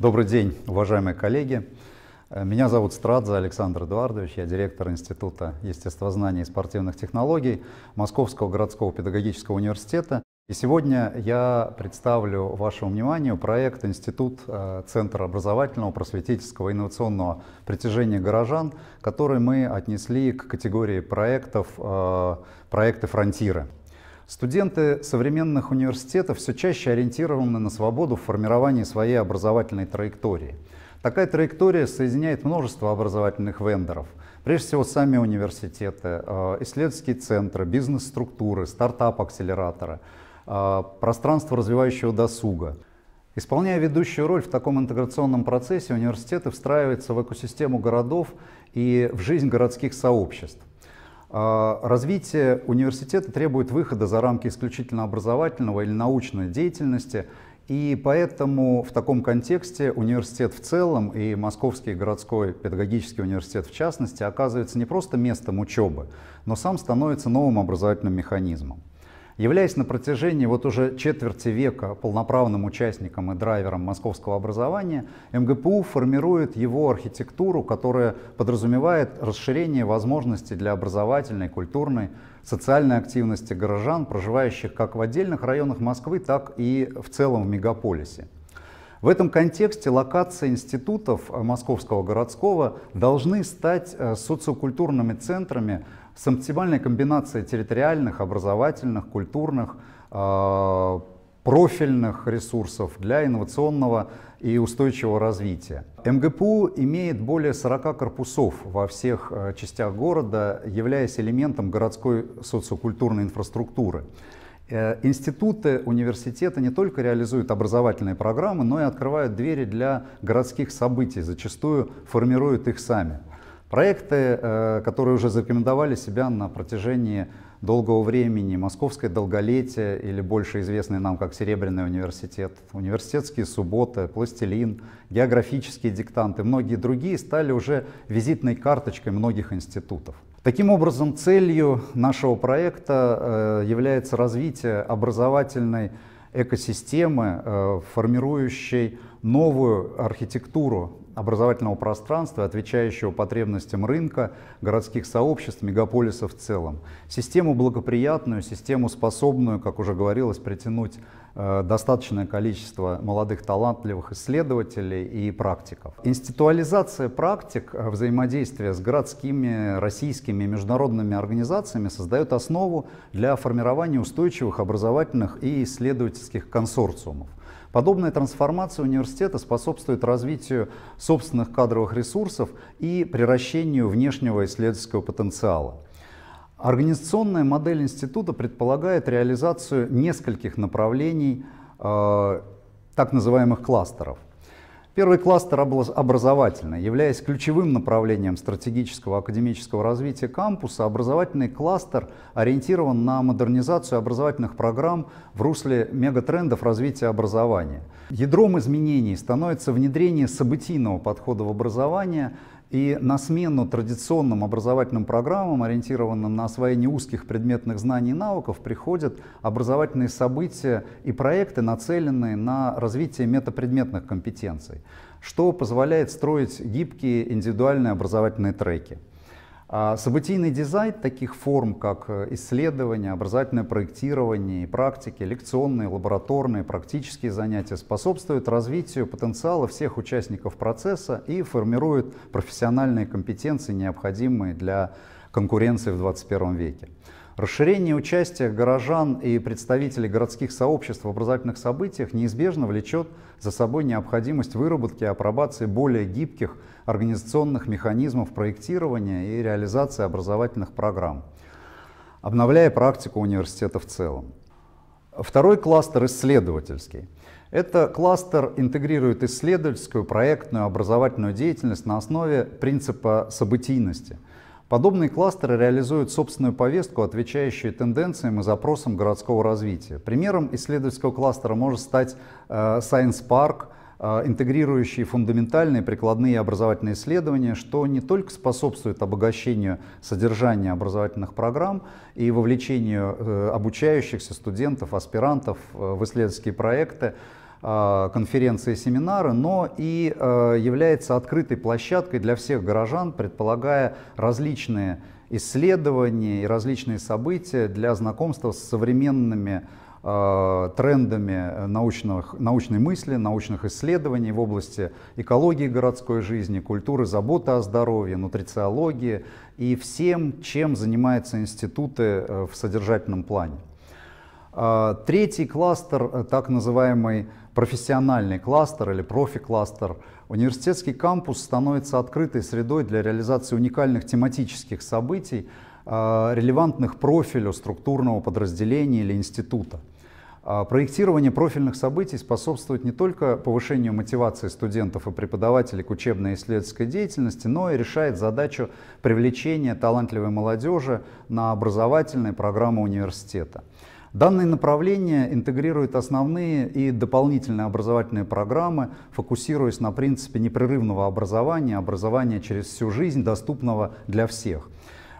Добрый день, уважаемые коллеги. Э, меня зовут Страдзе Александр Эдуардович, я директор Института естествознания и спортивных технологий Московского городского педагогического университета. И сегодня я представлю вашему вниманию проект Институт э, Центра образовательного, просветительского, инновационного притяжения горожан, который мы отнесли к категории проектов, э, проекты «Фронтиры». Студенты современных университетов все чаще ориентированы на свободу в формировании своей образовательной траектории. Такая траектория соединяет множество образовательных вендоров. Прежде всего, сами университеты, э, исследовательские центры, бизнес-структуры, стартап-акселераторы, э, пространство развивающего досуга. Исполняя ведущую роль в таком интеграционном процессе, университеты встраиваются в экосистему городов и в жизнь городских сообществ. А, развитие университета требует выхода за рамки исключительно образовательного или научной деятельности, и поэтому в таком контексте университет в целом и Московский городской педагогический университет в частности оказывается не просто местом учебы, но сам становится новым образовательным механизмом. Являясь на протяжении вот уже четверти века полноправным участником и драйвером московского образования, МГПУ формирует его архитектуру, которая подразумевает расширение возможностей для образовательной, культурной, социальной активности горожан, проживающих как в отдельных районах Москвы, так и в целом в мегаполисе. В этом контексте локации институтов э, Московского городского должны стать э, социокультурными центрами с оптимальной комбинацией территориальных, образовательных, культурных, э, профильных ресурсов для инновационного и устойчивого развития. МГПУ имеет более 40 корпусов во всех частях города, являясь элементом городской социокультурной инфраструктуры. Э, институты, университеты не только реализуют образовательные программы, но и открывают двери для городских событий, зачастую формируют их сами. Проекты, э, которые уже зарекомендовали себя на протяжении долгого времени, Московское долголетие или больше известный нам как Серебряный университет, университетские субботы, пластилин, географические диктанты, многие другие стали уже визитной карточкой многих институтов. Таким образом, целью нашего проекта э, является развитие образовательной экосистемы, э, формирующей новую архитектуру образовательного пространства, отвечающего потребностям рынка, городских сообществ, мегаполиса в целом. Систему благоприятную, систему способную, как уже говорилось, притянуть э, достаточное количество молодых талантливых исследователей и практиков. Институализация практик э, взаимодействия с городскими, российскими и международными организациями создает основу для формирования устойчивых образовательных и исследовательских консорциумов. Подобная трансформация университета способствует развитию собственных кадровых ресурсов и приращению внешнего исследовательского потенциала. Организационная модель института предполагает реализацию нескольких направлений э, так называемых кластеров – Первый кластер образовательный. Являясь ключевым направлением стратегического академического развития кампуса, образовательный кластер ориентирован на модернизацию образовательных программ в русле мегатрендов развития образования. Ядром изменений становится внедрение событийного подхода в образование, и на смену традиционным образовательным программам, ориентированным на освоение узких предметных знаний и навыков, приходят образовательные события и проекты, нацеленные на развитие метапредметных компетенций, что позволяет строить гибкие индивидуальные образовательные треки. А, событийный дизайн таких форм, как э, исследование, образовательное проектирование практики, лекционные, лабораторные, практические занятия способствует развитию потенциала всех участников процесса и формирует профессиональные компетенции, необходимые для конкуренции в 21 веке. Расширение участия горожан и представителей городских сообществ в образовательных событиях неизбежно влечет за собой необходимость выработки и апробации более гибких организационных механизмов проектирования и реализации образовательных программ, обновляя практику университета в целом. Второй кластер исследовательский. Это кластер интегрирует исследовательскую, проектную, образовательную деятельность на основе принципа событийности – Подобные кластеры реализуют собственную повестку, отвечающую тенденциям и запросам городского развития. Примером исследовательского кластера может стать э, Science Park, э, интегрирующие фундаментальные прикладные и образовательные исследования, что не только способствует обогащению содержания образовательных программ и вовлечению э, обучающихся студентов, аспирантов в исследовательские проекты, а, конференции семинары, но и а, является открытой площадкой для всех горожан, предполагая различные исследования и различные события для знакомства с современными а, трендами научных, научной мысли, научных исследований в области экологии городской жизни, культуры заботы о здоровье, нутрициологии и всем, чем занимаются институты э, в содержательном плане. А, третий кластер, э, так называемый профессиональный кластер или профи-кластер, университетский кампус становится открытой средой для реализации уникальных тематических событий, а, релевантных профилю структурного подразделения или института. А, проектирование профильных событий способствует не только повышению мотивации студентов и преподавателей к учебной и исследовательской деятельности, но и решает задачу привлечения талантливой молодежи на образовательные программы университета. Данное направление интегрирует основные и дополнительные образовательные программы, фокусируясь на принципе непрерывного образования, образования через всю жизнь, доступного для всех.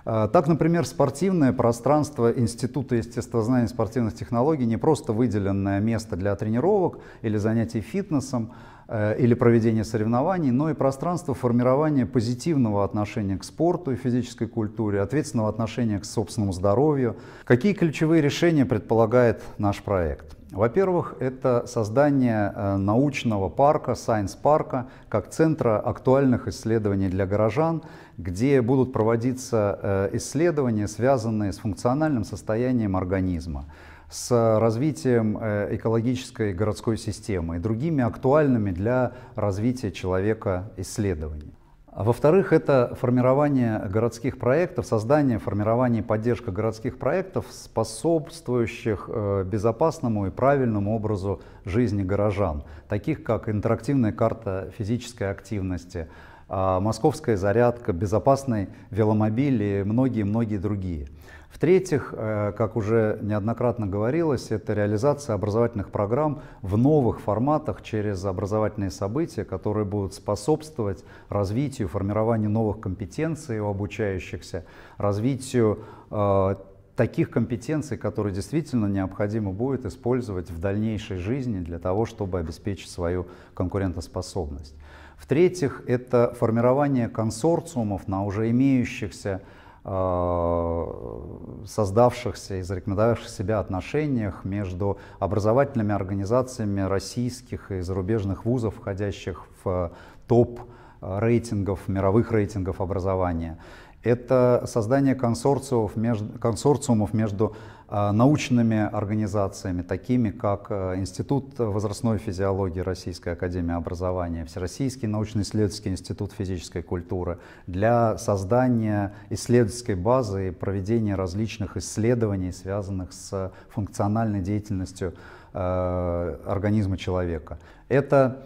А, так, например, спортивное пространство Института естествознания и спортивных технологий не просто выделенное место для тренировок или занятий фитнесом, э, или проведения соревнований, но и пространство формирования позитивного отношения к спорту и физической культуре, ответственного отношения к собственному здоровью. Какие ключевые решения предполагает наш проект? Во-первых, это создание э, научного парка, сайенс-парка, как центра актуальных исследований для горожан, где будут проводиться э, исследования, связанные с функциональным состоянием организма с развитием э, экологической городской системы и другими актуальными для развития человека исследованиями. А во-вторых, это формирование городских проектов, создание, формирование и поддержка городских проектов, способствующих э, безопасному и правильному образу жизни горожан, таких как интерактивная карта физической активности, а, московская зарядка, безопасный веломобиль и многие-многие другие. В-третьих, э, как уже неоднократно говорилось, это реализация образовательных программ в новых форматах через образовательные события, которые будут способствовать развитию, формированию новых компетенций у обучающихся, развитию э, таких компетенций, которые действительно необходимо будет использовать в дальнейшей жизни для того, чтобы обеспечить свою конкурентоспособность. В-третьих, это формирование консорциумов на уже имеющихся а, создавшихся и зарекомендовавших себя отношениях между образовательными организациями российских и зарубежных вузов, входящих в топ рейтингов, мировых рейтингов образования. Это создание консорциумов между, консорциумов между Э, научными организациями, такими как э, Институт возрастной физиологии Российской академии образования, Всероссийский научно-исследовательский институт физической культуры, для создания исследовательской базы и проведения различных исследований, связанных с функциональной деятельностью э, организма человека. Это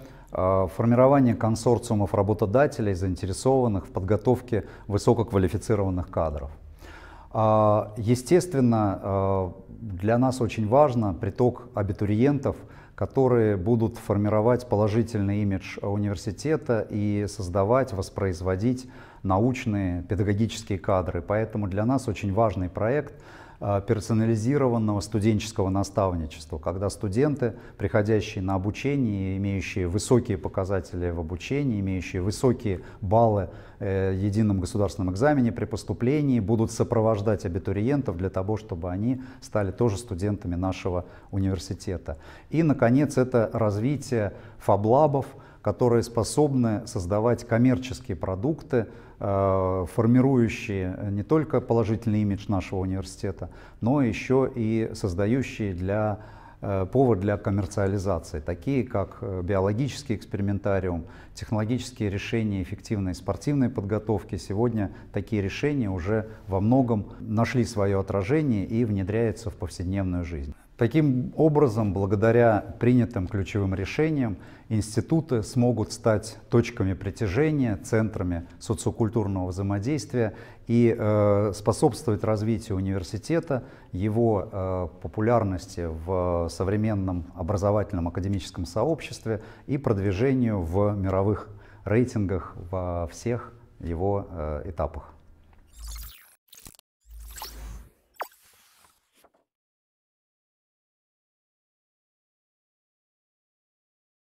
формирование консорциумов работодателей, заинтересованных в подготовке высококвалифицированных кадров. А, естественно, а, для нас очень важно приток абитуриентов, которые будут формировать положительный имидж университета и создавать, воспроизводить научные педагогические кадры. Поэтому для нас очень важный проект – Э, персонализированного студенческого наставничества, когда студенты, приходящие на обучение, имеющие высокие показатели в обучении, имеющие высокие баллы э, в едином государственном экзамене при поступлении, будут сопровождать абитуриентов для того, чтобы они стали тоже студентами нашего университета. И, наконец, это развитие фаблабов – которые способны создавать коммерческие продукты, э, формирующие не только положительный имидж нашего университета, но еще и создающие для э, повод для коммерциализации, такие как э, биологический экспериментариум, технологические решения эффективной спортивной подготовки. Сегодня такие решения уже во многом нашли свое отражение и внедряются в повседневную жизнь. Таким образом, благодаря принятым ключевым решениям, институты смогут стать точками притяжения, центрами социокультурного взаимодействия и э, способствовать развитию университета, его э, популярности в современном образовательном академическом сообществе и продвижению в мировых рейтингах во всех его э, этапах.